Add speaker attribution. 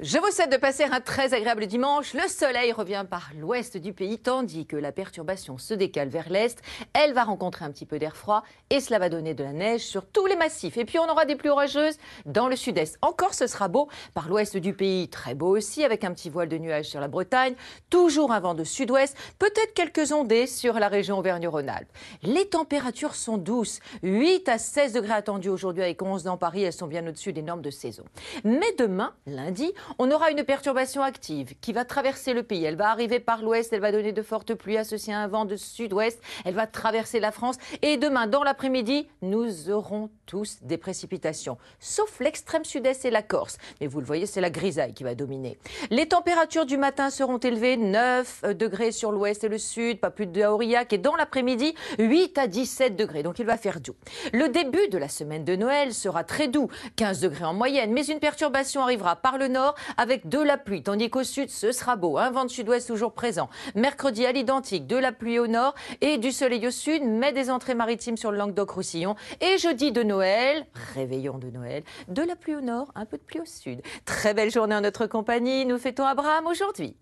Speaker 1: Je vous souhaite de passer un très agréable dimanche. Le soleil revient par l'ouest du pays, tandis que la perturbation se décale vers l'est. Elle va rencontrer un petit peu d'air froid et cela va donner de la neige sur tous les massifs. Et puis on aura des pluies orageuses dans le sud-est. Encore, ce sera beau par l'ouest du pays, très beau aussi, avec un petit voile de nuages sur la Bretagne. Toujours un vent de sud-ouest, peut-être quelques ondées sur la région Auvergne-Rhône-Alpes. Les températures sont douces, 8 à 16 degrés attendus aujourd'hui avec 11 dans Paris. Elles sont bien au-dessus des normes de saison. Mais demain, lundi, on aura une perturbation active qui va traverser le pays. Elle va arriver par l'ouest, elle va donner de fortes pluies associées à un vent de sud-ouest, elle va traverser la France. Et demain, dans l'après-midi, nous aurons tous des précipitations, sauf l'extrême sud-est et la Corse. Mais vous le voyez, c'est la grisaille qui va dominer. Les températures du matin seront élevées, 9 degrés sur l'ouest et le sud, pas plus de Aurillac. Et dans l'après-midi, 8 à 17 degrés. Donc il va faire doux. Le début de la semaine de Noël sera très doux, 15 degrés en moyenne. Mais une perturbation arrivera par le nord avec de la pluie, tandis qu'au sud, ce sera beau. Un hein, vent de sud-ouest toujours présent. Mercredi, à l'identique, de la pluie au nord et du soleil au sud, mais des entrées maritimes sur le Languedoc-Roussillon. Et jeudi de Noël, réveillon de Noël, de la pluie au nord, un peu de pluie au sud. Très belle journée en notre compagnie. Nous fêtons Abraham aujourd'hui.